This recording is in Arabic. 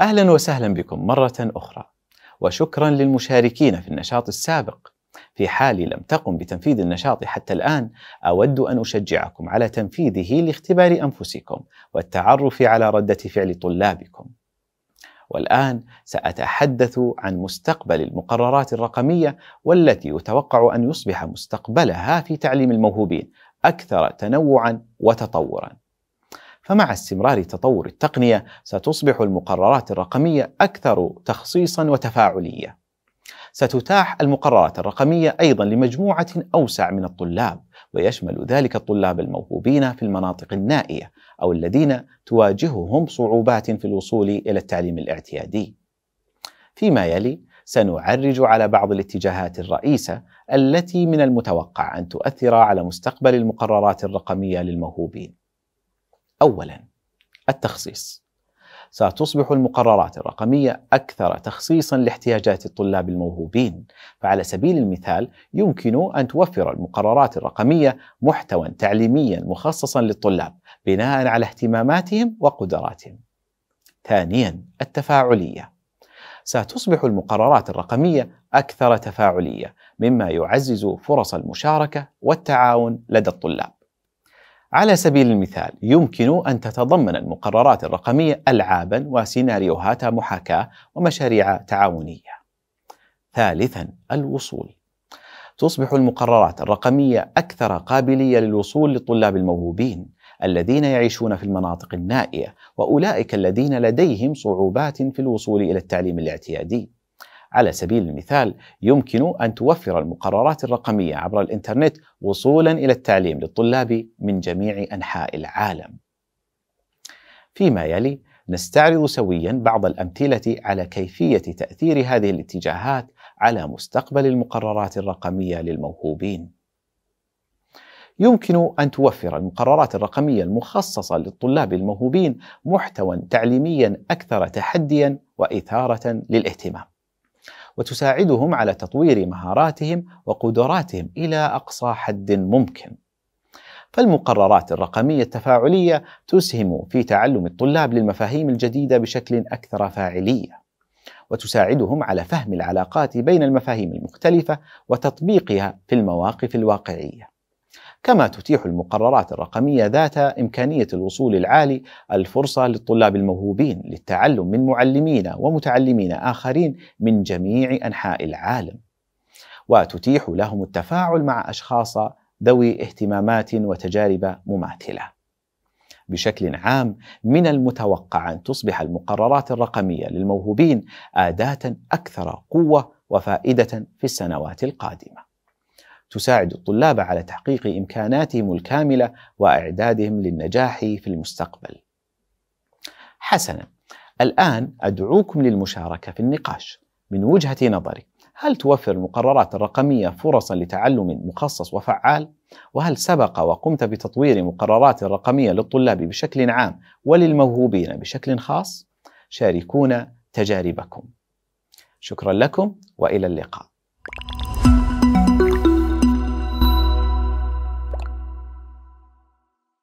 أهلا وسهلا بكم مرة أخرى وشكرا للمشاركين في النشاط السابق في حال لم تقم بتنفيذ النشاط حتى الآن أود أن أشجعكم على تنفيذه لاختبار أنفسكم والتعرف على ردة فعل طلابكم والآن سأتحدث عن مستقبل المقررات الرقمية والتي يتوقع أن يصبح مستقبلها في تعليم الموهوبين أكثر تنوعا وتطورا فمع استمرار تطور التقنية ستصبح المقررات الرقمية أكثر تخصيصا وتفاعلية. ستتاح المقررات الرقمية أيضا لمجموعة أوسع من الطلاب ويشمل ذلك الطلاب الموهوبين في المناطق النائية أو الذين تواجههم صعوبات في الوصول إلى التعليم الاعتيادي. فيما يلي سنعرج على بعض الاتجاهات الرئيسة التي من المتوقع أن تؤثر على مستقبل المقررات الرقمية للموهوبين. أولا التخصيص ستصبح المقررات الرقمية أكثر تخصيصا لاحتياجات الطلاب الموهوبين، فعلى سبيل المثال يمكن أن توفر المقررات الرقمية محتوى تعليميا مخصصا للطلاب بناء على اهتماماتهم وقدراتهم. ثانيا التفاعلية. ستصبح المقررات الرقمية أكثر تفاعلية، مما يعزز فرص المشاركة والتعاون لدى الطلاب. على سبيل المثال يمكن أن تتضمن المقررات الرقمية ألعابا وسيناريوهات محاكاة ومشاريع تعاونية. ثالثا الوصول تصبح المقررات الرقمية أكثر قابلية للوصول للطلاب الموهوبين الذين يعيشون في المناطق النائية وأولئك الذين لديهم صعوبات في الوصول إلى التعليم الاعتيادي. على سبيل المثال يمكن أن توفر المقررات الرقمية عبر الإنترنت وصولا إلى التعليم للطلاب من جميع أنحاء العالم. فيما يلي نستعرض سويا بعض الأمثلة على كيفية تأثير هذه الاتجاهات على مستقبل المقررات الرقمية للموهوبين. يمكن أن توفر المقررات الرقمية المخصصة للطلاب الموهوبين محتوى تعليميا أكثر تحديا وإثارة للاهتمام. وتساعدهم على تطوير مهاراتهم وقدراتهم الى اقصى حد ممكن. فالمقررات الرقميه التفاعليه تسهم في تعلم الطلاب للمفاهيم الجديده بشكل اكثر فاعليه. وتساعدهم على فهم العلاقات بين المفاهيم المختلفه وتطبيقها في المواقف الواقعيه. كما تتيح المقررات الرقمية ذات إمكانية الوصول العالي الفرصة للطلاب الموهوبين للتعلم من معلمين ومتعلمين آخرين من جميع أنحاء العالم وتتيح لهم التفاعل مع أشخاص ذوي اهتمامات وتجارب مماثله بشكل عام من المتوقع ان تصبح المقررات الرقميه للموهوبين اداه اكثر قوه وفائده في السنوات القادمه تساعد الطلاب على تحقيق إمكاناتهم الكاملة وإعدادهم للنجاح في المستقبل. حسنا، الآن أدعوكم للمشاركة في النقاش. من وجهة نظري، هل توفر المقررات الرقمية فرصا لتعلم مخصص وفعال؟ وهل سبق وقمت بتطوير مقررات رقمية للطلاب بشكل عام وللموهوبين بشكل خاص؟ شاركونا تجاربكم. شكرا لكم والى اللقاء